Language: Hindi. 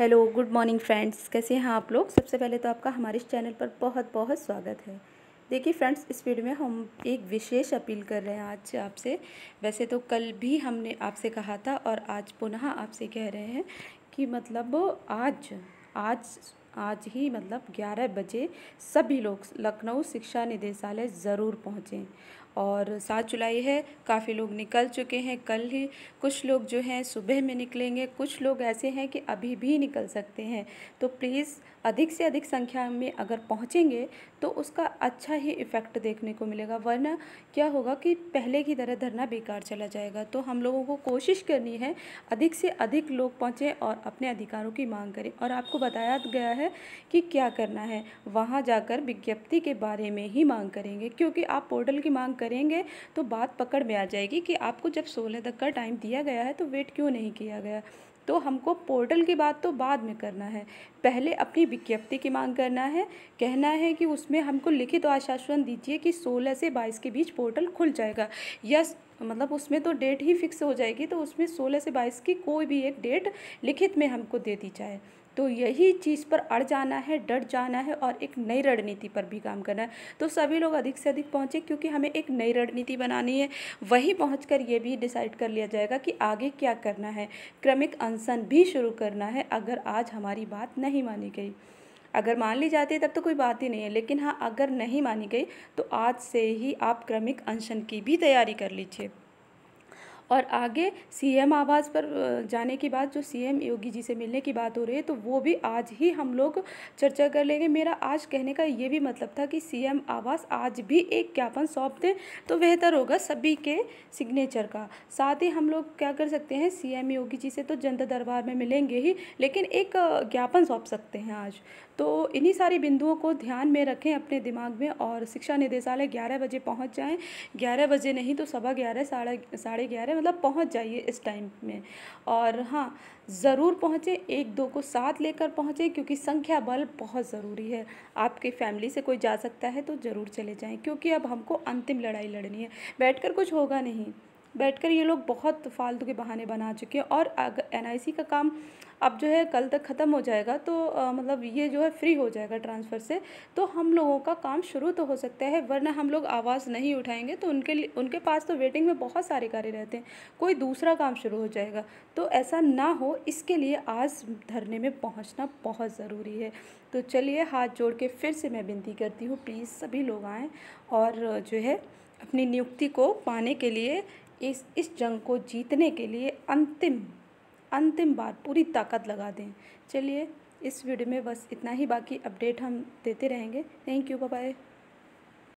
हेलो गुड मॉर्निंग फ्रेंड्स कैसे हैं आप लोग सबसे पहले तो आपका हमारे इस चैनल पर बहुत बहुत स्वागत है देखिए फ्रेंड्स इस वीडियो में हम एक विशेष अपील कर रहे हैं आज आपसे वैसे तो कल भी हमने आपसे कहा था और आज पुनः आपसे कह रहे हैं कि मतलब आज आज आज ही मतलब 11 बजे सभी लोग लखनऊ शिक्षा निदेशालय ज़रूर पहुँचें और सात जुलाई है काफ़ी लोग निकल चुके हैं कल ही कुछ लोग जो हैं सुबह में निकलेंगे कुछ लोग ऐसे हैं कि अभी भी निकल सकते हैं तो प्लीज़ अधिक से अधिक संख्या में अगर पहुँचेंगे तो उसका अच्छा ही इफ़ेक्ट देखने को मिलेगा वरना क्या होगा कि पहले की तरह धरना बेकार चला जाएगा तो हम लोगों को कोशिश करनी है अधिक से अधिक लोग पहुँचें और अपने अधिकारों की मांग करें और आपको बताया गया है है कि क्या करना है वहाँ जाकर विज्ञप्ति के बारे में ही मांग करेंगे क्योंकि आप पोर्टल की मांग करेंगे तो बात पकड़ में आ जाएगी कि आपको जब सोलह तक का टाइम दिया गया है तो वेट क्यों नहीं किया गया तो हमको पोर्टल की बात तो बाद में करना है पहले अपनी विज्ञप्ति की मांग करना है कहना है कि उसमें हमको लिखित तो आश्वासन दीजिए कि 16 से 22 के बीच पोर्टल खुल जाएगा या मतलब उसमें तो डेट ही फिक्स हो जाएगी तो उसमें 16 से 22 की कोई भी एक डेट लिखित में हमको दे दी जाए तो यही चीज़ पर अड़ जाना है डट जाना है और एक नई रणनीति पर भी काम करना है तो सभी लोग अधिक से अधिक पहुँचे क्योंकि हमें एक नई रणनीति बनानी है वहीं पहुँच कर ये भी डिसाइड कर लिया जाएगा कि आगे क्या करना है क्रमिक अनशन भी शुरू करना है अगर आज हमारी बात नहीं मानी गई अगर मान ली जाती है तब तो कोई बात ही नहीं है लेकिन हाँ अगर नहीं मानी गई तो आज से ही आप क्रमिक अनशन की भी तैयारी कर लीजिए और आगे सीएम आवास पर जाने के बाद जो सीएम योगी जी से मिलने की बात हो रही है तो वो भी आज ही हम लोग चर्चा कर लेंगे मेरा आज कहने का ये भी मतलब था कि सीएम आवास आज भी एक ज्ञापन सौंप दें तो बेहतर होगा सभी के सिग्नेचर का साथ ही हम लोग क्या कर सकते हैं सीएम योगी जी से तो जनता दरबार में मिलेंगे ही लेकिन एक ज्ञापन सौंप सकते हैं आज तो इन्हीं सारी बिंदुओं को ध्यान में रखें अपने दिमाग में और शिक्षा निदेशालय ग्यारह बजे पहुँच जाएँ ग्यारह बजे नहीं तो सवा ग्यारह साढ़े साढ़े ग्यारह मतलब पहुंच जाइए इस टाइम में और हाँ ज़रूर पहुंचे एक दो को साथ लेकर पहुंचे क्योंकि संख्या बल बहुत ज़रूरी है आपकी फैमिली से कोई जा सकता है तो ज़रूर चले जाएँ क्योंकि अब हमको अंतिम लड़ाई लड़नी है बैठकर कुछ होगा नहीं बैठकर ये लोग बहुत फालतू के बहाने बना चुके हैं और एन का काम अब जो है कल तक ख़त्म हो जाएगा तो आ, मतलब ये जो है फ्री हो जाएगा ट्रांसफ़र से तो हम लोगों का काम शुरू तो हो सकता है वरना हम लोग आवाज़ नहीं उठाएंगे तो उनके लिए उनके पास तो वेटिंग में बहुत सारे कार्य रहते हैं कोई दूसरा काम शुरू हो जाएगा तो ऐसा ना हो इसके लिए आज धरने में पहुँचना बहुत ज़रूरी है तो चलिए हाथ जोड़ के फिर से मैं विनती करती हूँ प्लीज़ सभी लोग आएँ और जो है अपनी नियुक्ति को पाने के लिए इस इस जंग को जीतने के लिए अंतिम अंतिम बार पूरी ताकत लगा दें चलिए इस वीडियो में बस इतना ही बाकी अपडेट हम देते रहेंगे थैंक यू बाय